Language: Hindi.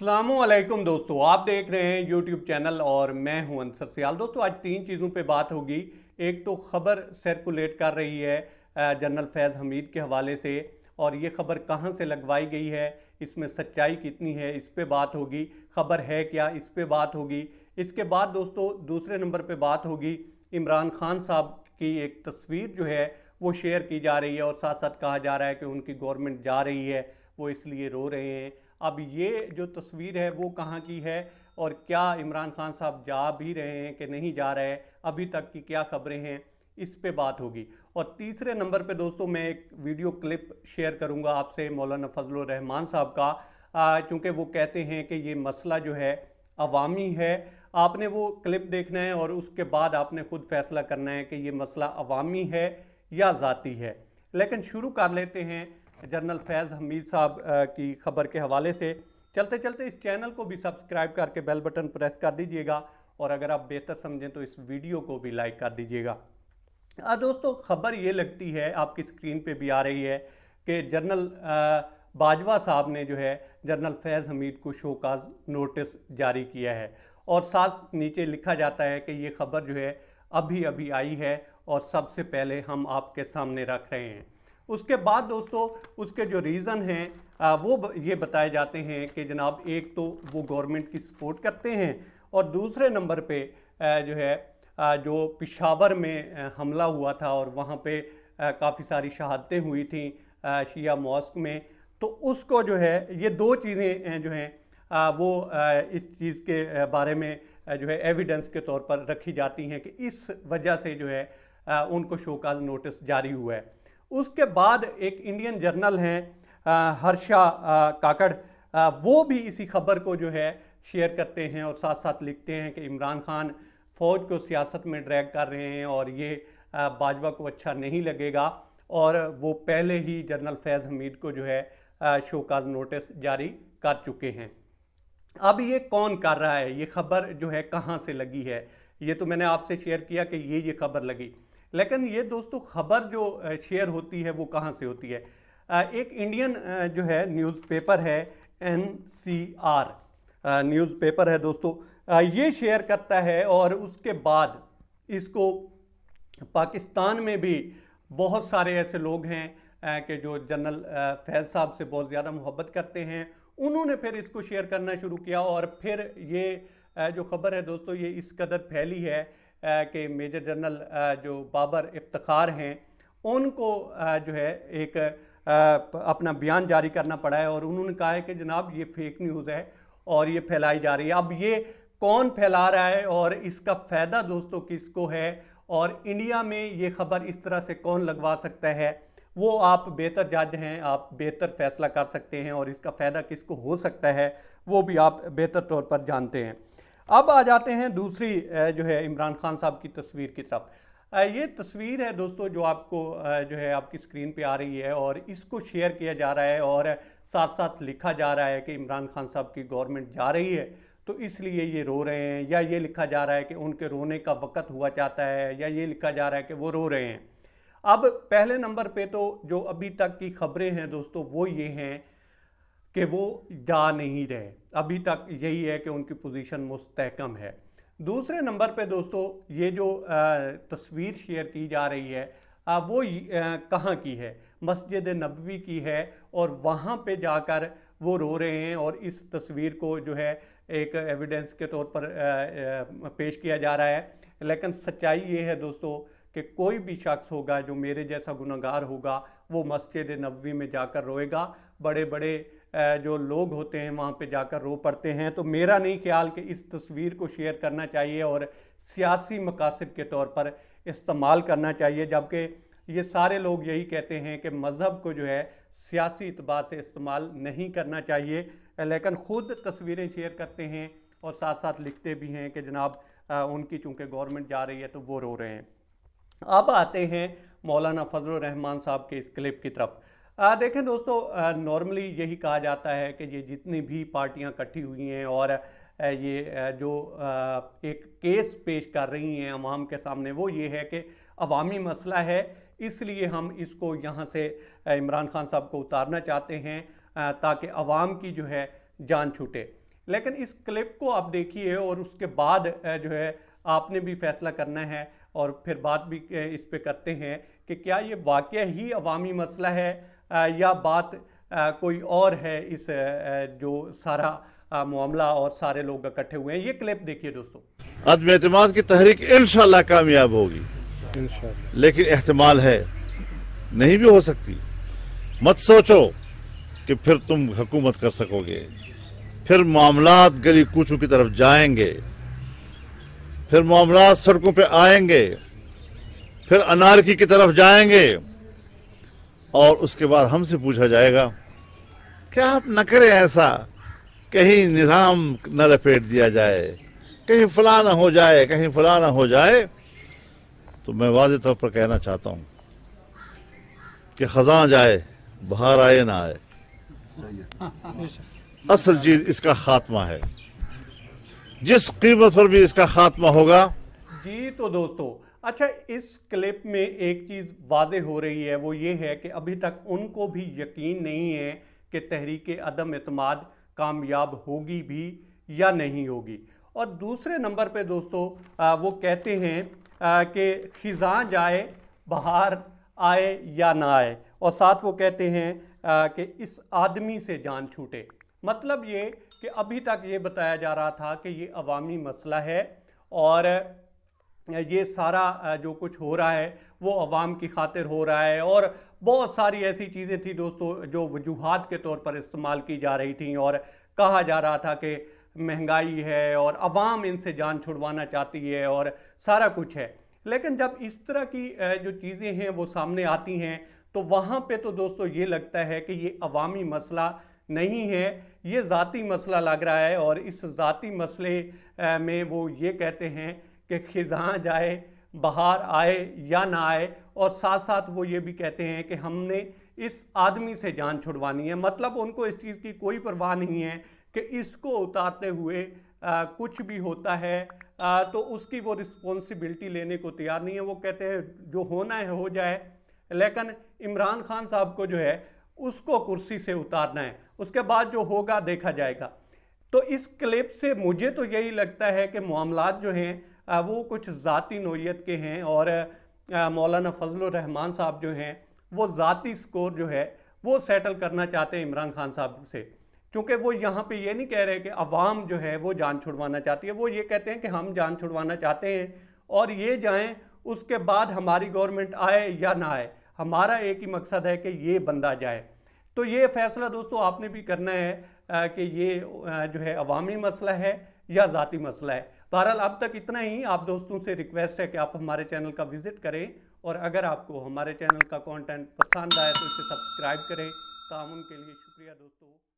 अलैक्म दोस्तों आप देख रहे हैं यूट्यूब चैनल और मैं हूं अंसर सियाल दोस्तों आज तीन चीज़ों पे बात होगी एक तो खबर सर्कुलेट कर रही है जनरल फैज़ हमीद के हवाले से और ये खबर कहाँ से लगवाई गई है इसमें सच्चाई कितनी है इस पर बात होगी खबर है क्या इस पर बात होगी इसके बाद दोस्तों दूसरे नंबर पर बात होगी इमरान खान साहब की एक तस्वीर जो है वो शेयर की जा रही है और साथ साथ कहा जा रहा है कि उनकी गवर्नमेंट जा रही है वो इसलिए रो रहे हैं अब ये जो तस्वीर है वो कहाँ की है और क्या इमरान खान साहब जा भी रहे हैं कि नहीं जा रहे अभी तक की क्या खबरें हैं इस पे बात होगी और तीसरे नंबर पे दोस्तों मैं एक वीडियो क्लिप शेयर करूंगा आपसे मौलाना फजल रहमान साहब का चूँकि वो कहते हैं कि ये मसला जो है अवामी है आपने वो क्लिप देखना है और उसके बाद आपने खुद फैसला करना है कि ये मसला अवामी है या ज़ाती है लेकिन शुरू कर लेते हैं जनरल फैज़ हमीद साहब की खबर के हवाले से चलते चलते इस चैनल को भी सब्सक्राइब करके बेल बटन प्रेस कर दीजिएगा और अगर आप बेहतर समझें तो इस वीडियो को भी लाइक कर दीजिएगा दोस्तों खबर ये लगती है आपकी स्क्रीन पे भी आ रही है कि जनरल बाजवा साहब ने जो है जनरल फैज़ हमीद को शोकाज नोटिस जारी किया है और साथ नीचे लिखा जाता है कि ये खबर जो है अभी अभी आई है और सबसे पहले हम आपके सामने रख रहे हैं उसके बाद दोस्तों उसके जो रीज़न हैं वो ये बताए जाते हैं कि जनाब एक तो वो गवर्नमेंट की सपोर्ट करते हैं और दूसरे नंबर पे जो है जो पिशावर में हमला हुआ था और वहाँ पे काफ़ी सारी शहादतें हुई थी शिया मॉस्क में तो उसको जो है ये दो चीज़ें जो हैं वो इस चीज़ के बारे में जो है एविडेंस के तौर पर रखी जाती हैं कि इस वजह से जो है उनको शोकाल नोटिस जारी हुआ है उसके बाद एक इंडियन जर्नल हैं हर्षा काकड़ आ, वो भी इसी खबर को जो है शेयर करते हैं और साथ साथ लिखते हैं कि इमरान खान फ़ौज को सियासत में ड्रैग कर रहे हैं और ये बाजवा को अच्छा नहीं लगेगा और वो पहले ही जनरल फैज़ हमीद को जो है शोकाज नोटिस जारी कर चुके हैं अब ये कौन कर रहा है ये खबर जो है कहाँ से लगी है ये तो मैंने आपसे शेयर किया कि ये ये खबर लगी लेकिन ये दोस्तों खबर जो शेयर होती है वो कहाँ से होती है एक इंडियन जो है न्यूज़पेपर है एन सी आर न्यूज़पेपर है दोस्तों ये शेयर करता है और उसके बाद इसको पाकिस्तान में भी बहुत सारे ऐसे लोग हैं कि जो जनरल फैज़ साहब से बहुत ज़्यादा मोहब्बत करते हैं उन्होंने फिर इसको शेयर करना शुरू किया और फिर ये जो खबर है दोस्तों ये इस कदर फैली है के मेजर जनरल जो बाबर इफ्तार हैं उनको जो है एक अपना बयान जारी करना पड़ा है और उन्होंने कहा है कि जनाब ये फेक न्यूज़ है और ये फैलाई जा रही है अब ये कौन फैला रहा है और इसका फ़ायदा दोस्तों किसको है और इंडिया में ये खबर इस तरह से कौन लगवा सकता है वो आप बेहतर जज हैं आप बेहतर फैसला कर सकते हैं और इसका फ़ायदा किसको हो सकता है वो भी आप बेहतर तौर पर जानते हैं अब आ जाते हैं दूसरी जो है इमरान खान साहब की तस्वीर की तरफ ये तस्वीर है दोस्तों जो आपको जो है आपकी स्क्रीन पे आ रही है और इसको शेयर किया जा रहा है और साथ साथ लिखा जा रहा है कि इमरान खान साहब की गवर्नमेंट जा रही है तो इसलिए ये रो रहे हैं या ये लिखा जा रहा है कि उनके रोने का वक़्त हुआ चाहता है या ये लिखा जा रहा है कि वो रो रहे हैं अब पहले नंबर पर तो जो अभी तक की खबरें हैं दोस्तों वो ये हैं कि वो जा नहीं रहे अभी तक यही है कि उनकी पोजीशन मुस्तकम है दूसरे नंबर पे दोस्तों ये जो तस्वीर शेयर की जा रही है वो कहाँ की है मस्जिद नबवी की है और वहाँ पे जाकर वो रो रहे हैं और इस तस्वीर को जो है एक एविडेंस के तौर पर पेश किया जा रहा है लेकिन सच्चाई ये है दोस्तों कि कोई भी शख्स होगा जो मेरे जैसा गुनागार होगा वो मस्जिद नबवी में जाकर रोएगा बड़े बड़े जो लोग होते हैं वहाँ पे जाकर रो पड़ते हैं तो मेरा नहीं ख्याल कि इस तस्वीर को शेयर करना चाहिए और सियासी मकासद के तौर पर इस्तेमाल करना चाहिए जबकि ये सारे लोग यही कहते हैं कि मज़हब को जो है सियासी अतबार से इस्तेमाल नहीं करना चाहिए लेकिन ख़ुद तस्वीरें शेयर करते हैं और साथ साथ लिखते भी हैं कि जनाब उनकी चूँकि गवर्नमेंट जा रही है तो वो रो रहे हैं अब आते हैं मौलाना फजल रहमान साहब के इस क्लिप की तरफ आ, देखें दोस्तों नॉर्मली यही कहा जाता है कि ये जितनी भी पार्टियां इकट्ठी हुई हैं और ये जो एक केस पेश कर रही हैं अवाम के सामने वो ये है कि अवामी मसला है इसलिए हम इसको यहाँ से इमरान खान साहब को उतारना चाहते हैं ताकि अवाम की जो है जान छूटे लेकिन इस क्लिप को आप देखिए और उसके बाद जो है आपने भी फैसला करना है और फिर बात भी इस पर करते हैं कि क्या ये वाक़ ही अवामी मसला है या बात कोई और है इस जो सारा मामला और सारे लोग इकट्ठे हुए हैं ये क्लिप देखिए दोस्तों अदम एतम की तहरीक इन कामयाब होगी लेकिन एहतमाल है नहीं भी हो सकती मत सोचो कि फिर तुम हुकूमत कर सकोगे फिर मामला गली कूचों की तरफ जाएंगे फिर मामला सड़कों पे आएंगे फिर अनारकी की तरफ जाएंगे और उसके बाद हमसे पूछा जाएगा क्या आप न करें ऐसा कहीं निज़ाम न लपेट दिया जाए कहीं फला ना हो जाए कहीं फला ना हो जाए तो मैं वाज तौर पर कहना चाहता हूँ कि खजा जाए बाहर आए ना आए असल चीज़ इसका खात्मा है जिस कीमत पर भी इसका खात्मा होगा जी तो दोस्तों अच्छा इस क्लिप में एक चीज़ वाज हो रही है वो ये है कि अभी तक उनको भी यकीन नहीं है कि तहरीक अदम अतमाद कामयाब होगी भी या नहीं होगी और दूसरे नंबर पे दोस्तों आ, वो कहते हैं कि खिजा जाए बाहर आए या ना आए और साथ वो कहते हैं कि इस आदमी से जान छूटे मतलब ये कि अभी तक ये बताया जा रहा था कि ये अवामी मसला है और ये सारा जो कुछ हो रहा है वो अवाम की खातिर हो रहा है और बहुत सारी ऐसी चीज़ें थी दोस्तों जो वजूहत के तौर पर इस्तेमाल की जा रही थी और कहा जा रहा था कि महंगाई है और अवाम इनसे जान छुड़वाना चाहती है और सारा कुछ है लेकिन जब इस तरह की जो चीज़ें हैं वो सामने आती हैं तो वहाँ पे तो दोस्तों ये लगता है कि ये अवामी मसला नहीं है ये ज़ाती मसला लग रहा है और इस ज़ाती मसले में वो ये कहते हैं कि खिजां जाए बाहर आए या ना आए और साथ साथ वो ये भी कहते हैं कि हमने इस आदमी से जान छुड़वानी है मतलब उनको इस चीज़ की कोई परवाह नहीं है कि इसको उतारते हुए आ, कुछ भी होता है आ, तो उसकी वो रिस्पॉन्सिबिलिटी लेने को तैयार नहीं है वो कहते हैं जो होना है हो जाए लेकिन इमरान खान साहब को जो है उसको कुर्सी से उतारना है उसके बाद जो होगा देखा जाएगा तो इस क्लिप से मुझे तो यही लगता है कि मामला जो हैं वो कुछ ज़ाती नोयत के हैं और मौलाना फजल रहमान साहब जो हैं वो ज़ाती स्कोर जो है वो सेटल करना चाहते हैं इमरान खान साहब से क्योंकि वो यहाँ पे ये नहीं कह रहे कि अवाम जो है वो जान छुड़वाना चाहती है वो ये कहते हैं कि हम जान छुड़वाना चाहते हैं और ये जाएं उसके बाद हमारी गवर्नमेंट आए या ना आए हमारा एक ही मकसद है कि ये बंदा जाए तो ये फैसला दोस्तों आपने भी करना है कि ये जो है अवामी मसला है या ज़ाती मसला है बहरहाल अब तक इतना ही आप दोस्तों से रिक्वेस्ट है कि आप हमारे चैनल का विजिट करें और अगर आपको हमारे चैनल का कंटेंट पसंद आए तो इसे सब्सक्राइब करें काम के लिए शुक्रिया दोस्तों